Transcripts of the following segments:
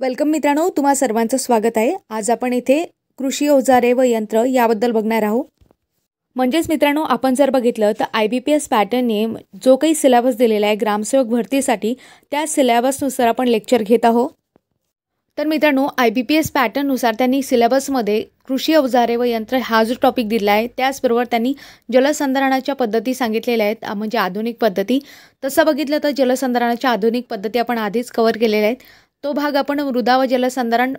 welcome मित्रांनो तुम्हा सर्वांचं स्वागत आहे आज आपण इथे कृषी औजारे व यंत्र याबद्दल बघणार आहोत म्हणजेच मित्रांनो आपण जर बघितलं तर आय बी पी एस पॅटर्नने जो काही सिलेबस दिलेला आहे ग्रामसेवक भरतीसाठी त्या सिलेबसनुसार आपण लेक्चर घेत आहोत तर मित्रांनो आय बी पी एस पॅटर्ननुसार त्यांनी सिलेबसमध्ये कृषी अवजारे व यंत्र हा जो टॉपिक दिला आहे त्याचबरोबर त्यांनी जलसंधारणाच्या पद्धती सांगितलेल्या आहेत म्हणजे आधुनिक पद्धती तसं बघितलं तर जलसंधारणाच्या आधुनिक पद्धती आपण आधीच कवर केलेल्या आहेत तो भाग आपण मृदा व जलसंधारण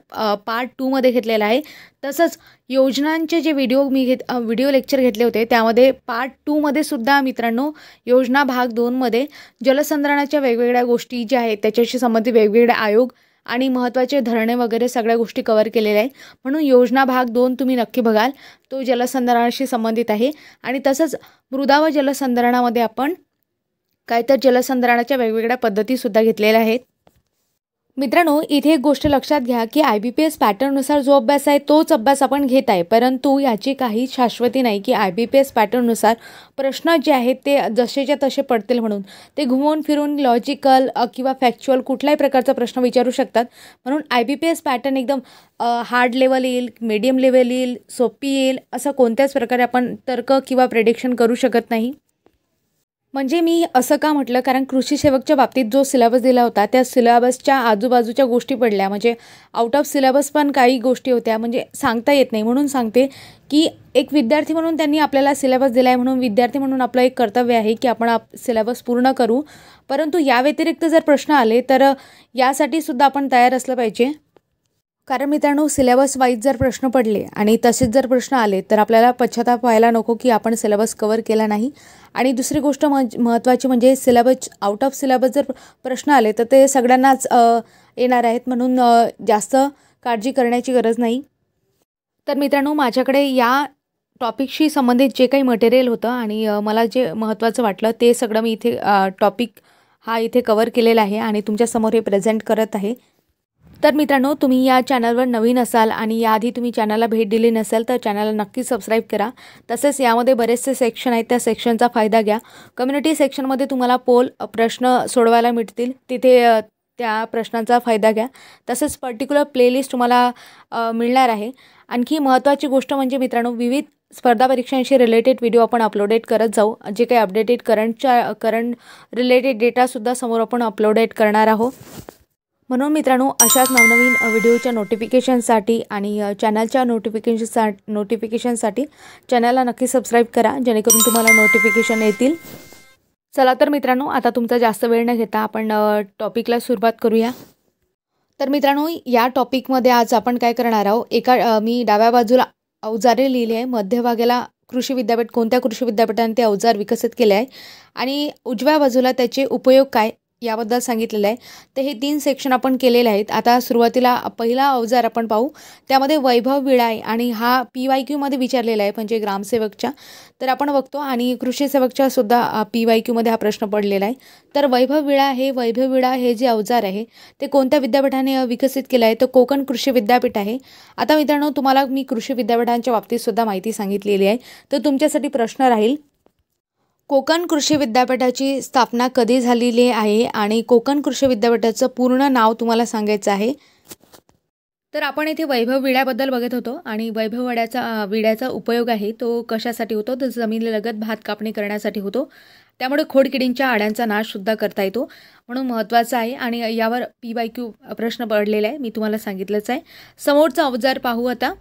पार्ट टूमध्ये घेतलेला आहे तसंच योजनांचे जे व्हिडिओ मी घेत व्हिडिओ लेक्चर घेतले होते त्यामध्ये पार्ट टूमध्ये सुद्धा मित्रांनो योजना भाग दोनमध्ये जलसंधारणाच्या वेगवेगळ्या गोष्टी ज्या आहेत त्याच्याशी संबंधित वेगवेगळे आयोग आणि महत्त्वाचे धरणे वगैरे सगळ्या गोष्टी कवर केलेल्या आहे म्हणून योजना भाग दोन तुम्ही नक्की बघाल तो जलसंधारणाशी संबंधित आहे आणि तसंच मृदा व जलसंधारणामध्ये आपण काय तर जलसंधारणाच्या वेगवेगळ्या पद्धतीसुद्धा घेतलेल्या आहेत मित्रांनो इथे एक गोष्ट लक्षात घ्या की आय बी पी एस पॅटर्ननुसार जो अभ्यास आहे तोच अभ्यास आपण घेत आहे परंतु याची काही शाश्वती नाही की आय बी पी एस पॅटर्ननुसार प्रश्न जे आहेत ते जसेच्या तसे पडतील म्हणून ते घुमवून फिरून लॉजिकल किंवा फॅक्च्युअल कुठल्याही प्रकारचा प्रश्न विचारू शकतात म्हणून I B P S pattern एकदम हार्ड लेवल येईल मीडियम लेवल येईल सोपी येईल असं कोणत्याच प्रकारे आपण तर्क किंवा प्रेडिक्शन करू शकत नाही म्हणजे मी असं का म्हटलं कारण कृषी सेवकच्या बाबतीत जो सिलेबस दिला होता त्या सिलेबसच्या आजूबाजूच्या गोष्टी पडल्या म्हणजे आउट ऑफ सिलेबस पण काही गोष्टी होत्या म्हणजे सांगता येत नाही म्हणून सांगते की एक विद्यार्थी म्हणून त्यांनी आपल्याला सिलेबस दिला आहे म्हणून विद्यार्थी म्हणून आपलं एक कर्तव्य आहे की आपण आप सिलेबस पूर्ण करू परंतु या व्यतिरिक्त जर प्रश्न आले तर यासाठी सुद्धा आपण तयार असलं पाहिजे कारण मित्रांनो सिलेबस वाईज जर प्रश्न पडले आणि तसेच जर प्रश्न आले तर आपल्याला पश्चाताप व्हायला नको की आपण सिलेबस कवर केला नाही आणि दुसरी गोष्ट मज महत्त्वाची म्हणजे सिलेबस आउट ऑफ सिलेबस जर प्रश्न आले तर ते सगळ्यांनाच येणार आहेत म्हणून जास्त काळजी करण्याची गरज नाही तर मित्रांनो माझ्याकडे या टॉपिकशी संबंधित जे काही मटेरियल होतं आणि मला जे महत्त्वाचं वाटलं ते सगळं मी इथे टॉपिक हा इथे कवर केलेला आहे आणि तुमच्यासमोर हे प्रेझेंट करत आहे तर मित्रांनो तुम्ही या चॅनलवर नवीन असाल आणि याआधी तुम्ही चॅनलला भेट दिली नसेल तर चॅनलला नक्की सबस्क्राईब करा तसेच यामध्ये बरेचसे सेक्शन आहेत त्या सेक्शनचा फायदा घ्या कम्युनिटी सेक्शनमध्ये तुम्हाला पोल प्रश्न सोडवायला मिळतील तिथे त्या प्रश्नांचा फायदा घ्या तसेच पर्टिक्युलर प्लेलिस्ट तुम्हाला मिळणार आहे आणखी महत्त्वाची गोष्ट म्हणजे मित्रांनो विविध स्पर्धा परीक्षांशी रिलेटेड व्हिडिओ आपण अपलोडेट करत जाऊ जे काही अपडेटेड करंटच्या करंट रिलेटेड डेटासुद्धा समोर आपण अपलोडेट करणार आहोत म्हणून मित्रांनो अशाच नवनवीन व्हिडिओच्या नोटिफिकेशनसाठी आणि चॅनलच्या सा नोटिफिकेशनसाठी चॅनलला नक्की सबस्क्राईब करा जेणेकरून तुम्हाला नोटिफिकेशन येतील चला तर मित्रांनो आता तुमचा जास्त वेळ न घेता आपण टॉपिकला सुरुवात करूया तर मित्रांनो या टॉपिकमध्ये आज आपण काय करणार आहोत एका मी डाव्या बाजूला अवजारे लिहिले आहे मध्यभागेला कृषी विद्यापीठ कोणत्या कृषी विद्यापीठाने ते अवजार विकसित केले आहे आणि उजव्या बाजूला त्याचे उपयोग काय याबद्दल सांगितलेलं आहे तर हे तीन सेक्शन आपण केलेले आहेत आता सुरुवातीला पहिला अवजार आपण पाहू त्यामध्ये वैभव आहे आणि हा पी वाय क्यूमध्ये विचारलेला आहे म्हणजे ग्रामसेवकच्या तर आपण बघतो आणि कृषीसेवकच्या सुद्धा पी वाय क्यूमध्ये हा प्रश्न पडलेला आहे तर वैभव विळा हे वैभव विळा हे जे अवजार आहे ते कोणत्या विद्यापीठाने विकसित केलं आहे तर कोकण कृषी विद्यापीठ आहे आता मित्रांनो तुम्हाला मी कृषी विद्यापीठांच्या बाबतीतसुद्धा माहिती सांगितलेली आहे तर तुमच्यासाठी प्रश्न राहील कोकण कृषी विद्यापीठाची स्थापना कधी झालेली आहे आणि कोकण कृषी विद्यापीठाचं पूर्ण नाव तुम्हाला सांगायचं आहे तर आपण इथे वैभव विड्याबद्दल बघत होतो आणि वैभव वड्याचा विड्याचा उपयोग आहे तो कशासाठी होतो तर जमिनीलगत भात कापणी करण्यासाठी होतो त्यामुळे खोडकिडींच्या आड्यांचा नाशसुद्धा करता येतो म्हणून महत्त्वाचा आहे आणि यावर पी बाय क्यू प्रश्न पडलेला आहे मी तुम्हाला सांगितलंच आहे समोरचा अवजार पाहू आता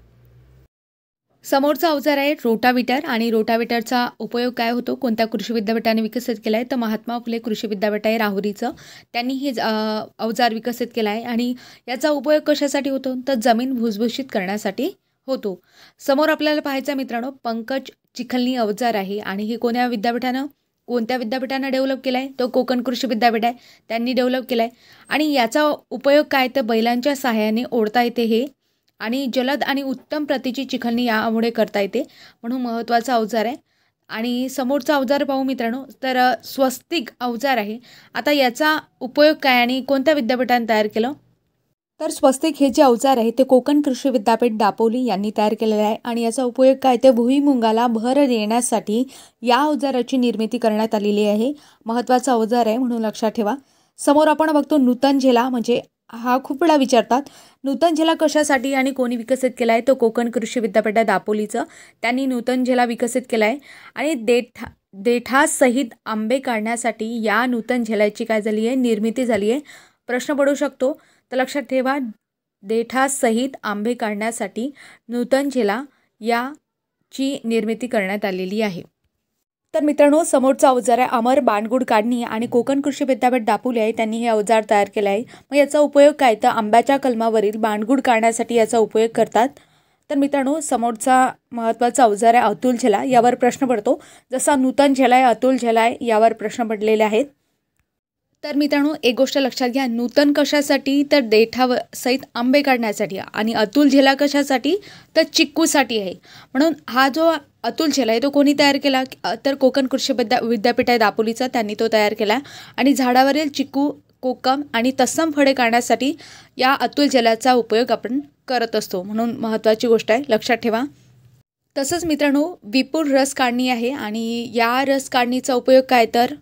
समोरचा अवजार आहे रोटाविटर आणि रोटाविटरचा उपयोग काय होतो कोणत्या कृषी विद्यापीठाने विकसित केला आहे तर महात्मा फुले कृषी विद्यापीठ आहे राहुरीचं त्यांनी हे अवजार विकसित केला आहे आणि याचा उपयोग कशासाठी होतो तर जमीन भुसभुशीत करण्यासाठी होतो समोर आपल्याला पाहायचं मित्रांनो पंकज चिखलनी अवजार आहे आणि हे कोण्या विद्यापीठानं कोणत्या विद्यापीठानं डेव्हलप केला आहे तो कोकण कृषी विद्यापीठ आहे त्यांनी डेव्हलप केला आहे आणि याचा उपयोग काय तर बैलांच्या सहाय्याने ओढता येते हे आणि जलद आणि उत्तम प्रतीची चिखलणी यामुळे करता येते म्हणून महत्त्वाचा अवजार आहे आणि समोरचा अवजार पाहू मित्रांनो तर स्वस्तिक अवजार आहे आता याचा उपयोग काय आणि कोणत्या विद्यापीठाने तयार केलं तर स्वस्तिक हे जे अवजार आहे ते कोकण कृषी विद्यापीठ दापोली यांनी तयार केलेलं आहे आणि याचा उपयोग काय ते भुईमुंगाला भर देण्यासाठी या अवजाराची निर्मिती करण्यात आलेली आहे महत्त्वाचा अवजार आहे म्हणून लक्षात ठेवा समोर आपण बघतो नूतन झेला म्हणजे हा खूप वेळा विचारतात नूतन झेला कशासाठी आणि कोणी विकसित केला आहे तो कोकण कृषी विद्यापीठ दापोलीचं त्यांनी नूतन झेला विकसित केला आहे आणि देठा देठासहित आंबे काढण्यासाठी या नूतन झेलाची काय झाली आहे निर्मिती झाली आहे प्रश्न पडू शकतो तर लक्षात ठेवा देठासहित आंबे काढण्यासाठी नूतन झेला याची निर्मिती करण्यात आलेली आहे तर मित्रांनो समोरचा अवजार आहे अमर बाणगुड काढणी आणि कोकण कृषी विद्यापीठ दापोली आहे त्यांनी हे अवजार तयार केलं आहे मग याचा उपयोग काय तर आंब्याच्या कलमावरील बाणगुड काढण्यासाठी याचा उपयोग करतात तर मित्रांनो समोरचा महत्त्वाचा अवजार आहे अतुल झेला यावर प्रश्न पडतो जसा नूतन झेला आहे अतुल झेला आहे यावर प्रश्न पडलेले आहेत तर मित्रांनो एक गोष्ट लक्षात घ्या नूतन कशासाठी तर देठाव सहित आंबे काढण्यासाठी आणि अतुल झेला कशासाठी तर चिक्कूसाठी आहे म्हणून हा जो अतुल आहे तो कोणी तयार केला तर कोकण कृषी विद्या विद्यापीठ आहे दापोलीचा त्यांनी तो तयार केला आणि झाडावरील चिकू कोकम आणि तत्सम फळे काढण्यासाठी या अतुल जलाचा उपयोग आपण करत असतो म्हणून महत्त्वाची गोष्ट आहे लक्षात ठेवा तसंच मित्रांनो विपुल रस काढणी आहे आणि या रस काढणीचा उपयोग काय तर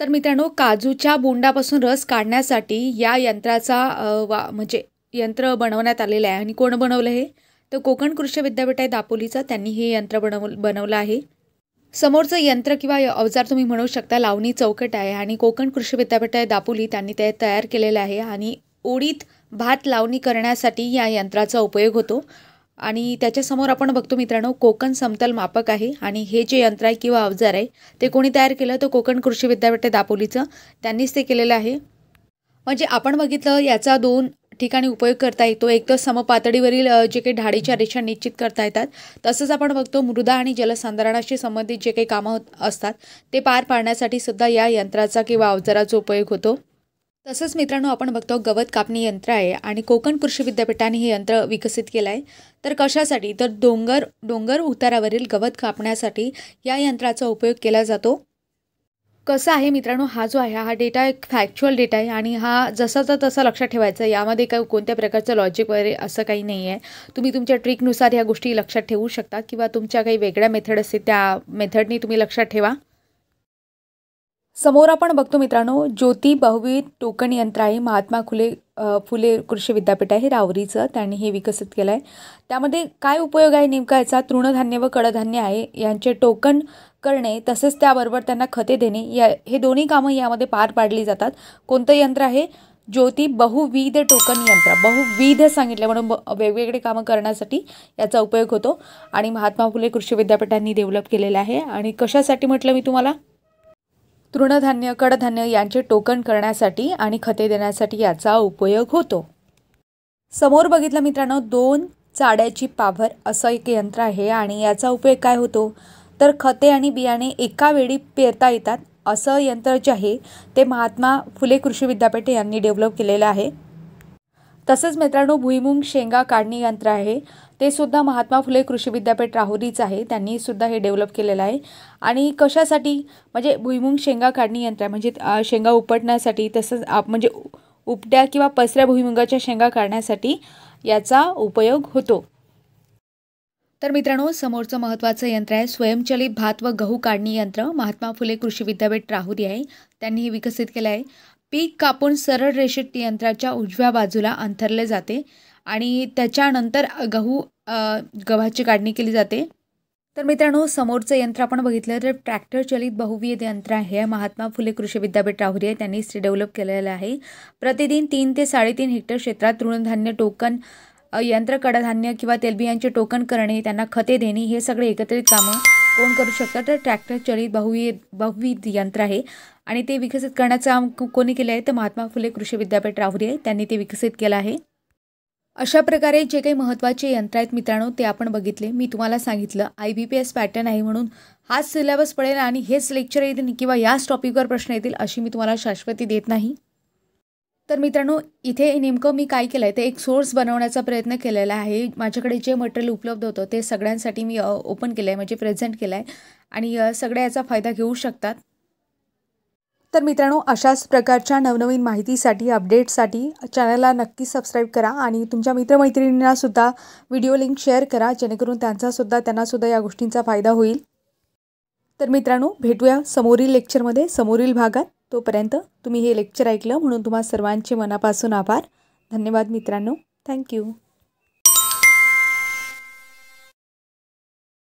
तर मित्रांनो काजूच्या बोंडापासून रस काढण्यासाठी या यंत्राचा वा म्हणजे यंत्र बनवण्यात आलेलं आहे आणि कोण बनवलं हे तर कोकण कृषी विद्यापीठ आहे दापोलीचं त्यांनी हे यंत्र बनव बनवलं आहे समोरचं यंत्र किंवा अवजार तुम्ही म्हणू शकता लावणी चौकट आहे आणि कोकण कृषी विद्यापीठ आहे दापोली त्यांनी ते तयार केलेलं आहे आणि उडीत भात लावणी करण्यासाठी या यंत्राचा उपयोग होतो आणि त्याच्यासमोर आपण बघतो मित्रांनो कोकण समतल मापक आहे आणि हे जे यंत्र आहे किंवा अवजार आहे ते कोणी तयार केलं तर कोकण कृषी विद्यापीठ आहे दापोलीचं त्यांनीच ते केलेलं आहे म्हणजे आपण बघितलं याचा दोन ठिकाणी उपयोग करता येतो एक तर समपातळीवरील जे काही ढाडीच्या रेषा निश्चित करता येतात तसंच आपण बघतो मृदा आणि जलसंधारणाशी संबंधित जे काही कामं असतात ते पार पाडण्यासाठी सुद्धा या यंत्राचा किंवा अवजाराचा उपयोग होतो तसंच मित्रांनो आपण बघतो गवत कापणी यंत्र आहे आणि कोकण कृषी विद्यापीठाने हे यंत्र विकसित केलं आहे तर कशासाठी तर डोंगर डोंगर उतारावरील गवत कापण्यासाठी या यंत्राचा उपयोग केला जातो कसं आहे मित्रांनो हा जो आहे हा डेटा एक फॅक्च्युअल डेटा आहे आणि हा जसाचा तसा लक्षात ठेवायचा यामध्ये काय कोणत्या प्रकारचं लॉजिक वगैरे असं काही नाही आहे तुम्ही तुमच्या ट्रिकनुसार ह्या गोष्टी लक्षात ठेवू शकता किंवा तुमच्या काही वेगळ्या मेथड असते त्या मेथडनी तुम्ही लक्षात ठेवा समोर आपण बघतो मित्रांनो ज्योती टोकन यंत्र आहे महात्मा खुले फुले कृषी विद्यापीठ आहे रावरीचं त्यांनी हे विकसित केलं आहे त्यामध्ये काय उपयोग आहे नेमका याचा तृणधान्य व कडधान्य आहे यांचे टोकन करणे तसेच त्याबरोबर त्यांना खते देणे या हे दोन्ही कामं यामध्ये पार पाडली जातात कोणतं यंत्र आहे ज्योती बहुविध टोकन यंत्र बहुविध सांगितलं म्हणून वेगवेगळे कामं करण्यासाठी याचा उपयोग होतो आणि महात्मा फुले कृषी विद्यापीठांनी डेव्हलप केलेलं आहे आणि कशासाठी म्हटलं मी तुम्हाला तृणधान्य कडधान्य यांचे टोकन करण्यासाठी आणि खते देण्यासाठी याचा उपयोग होतो समोर बघितलं मित्रांनो दोन चाड्याची पाभर असं एक यंत्र आहे आणि याचा उपयोग काय होतो तर खते आणि बियाणे एका वेळी पेरता येतात असं यंत्र जे आहे ते महात्मा फुले कृषी विद्यापीठ यांनी डेव्हलप केलेलं आहे तसंच मित्रांनो भुईमुंग शेंगा काढणी यंत्र आहे ते सुद्धा महात्मा फुले कृषी विद्यापीठ राहुरीच आहे त्यांनी सुद्धा हे डेव्हलप केलेलं आहे आणि कशासाठी म्हणजे भुईमुंग शेंगा काढणी यंत्र म्हणजे शेंगा उपटण्यासाठी तसंच म्हणजे उपट्या किंवा पसऱ्या भुईमुंगाच्या शेंगा काढण्यासाठी याचा उपयोग होतो तर मित्रांनो समोरचं महत्त्वाचं यंत्र आहे स्वयंचलित भात व गहू काढणी यंत्र महात्मा फुले कृषी विद्यापीठ राहुरी आहे त्यांनी हे विकसित केलं आहे पीक कापून सरळ रेषेत यंत्राच्या उजव्या बाजूला अंथरले जाते आणि त्याच्यानंतर गहू गव्हाची काढणी केली जाते तर मित्रांनो समोरचं यंत्र आपण बघितलं तर ट्रॅक्टर चलित बहुविध यंत्र आहे महात्मा फुले कृषी विद्यापीठ राहुरी त्यांनी डेव्हलप केलेलं आहे प्रतिदिन तीन ते साडेतीन हेक्टर क्षेत्रात तृणधान्य टोकन यंत्र कडधान्य किंवा तेलबियांचे टोकन करणे त्यांना खते देणे हे सगळे एकत्रित कामं कोण करू शकता तर ट्रॅक्टर चलित बहुवी बहुविध यंत्र आहे आणि ते विकसित करण्याचं काम कोणी केलं आहे तर महात्मा फुले कृषी विद्यापीठ राहुरी आहे त्यांनी ते विकसित केलं आहे अशा प्रकारे जे काही महत्त्वाचे यंत्र आहेत मित्रांनो ते आपण बघितले मी तुम्हाला सांगितलं I B P S pattern आहे म्हणून हाच सिलेबस पडेल आणि हेच लेक्चर येतील किंवा याच टॉपिकवर प्रश्न येतील अशी मी तुम्हाला शाश्वती देत नाही तर मित्रांनो इथे नेमकं मी काय केलं आहे ते एक सोर्स बनवण्याचा प्रयत्न केलेला आहे माझ्याकडे जे मटेरियल उपलब्ध होतं ते सगळ्यांसाठी मी ओपन केलं आहे म्हणजे प्रेझेंट केलं आहे आणि सगळ्या याचा फायदा घेऊ शकतात तर मित्रांनो अशाच प्रकारच्या नवनवीन माहितीसाठी अपडेटसाठी चॅनलला नक्की सबस्क्राईब करा आणि तुमच्या मित्रमैत्रिणींनासुद्धा व्हिडिओ लिंक शेअर करा जेणेकरून त्यांचासुद्धा त्यांनासुद्धा या गोष्टींचा फायदा होईल तर मित्रांनो भेटूया समोरील लेक्चरमध्ये समोरील भागात तोपर्यंत तुम्ही हे लेक्चर ऐकलं म्हणून तुम्हा सर्वांचे मनापासून आभार धन्यवाद मित्रांनो थँक्यू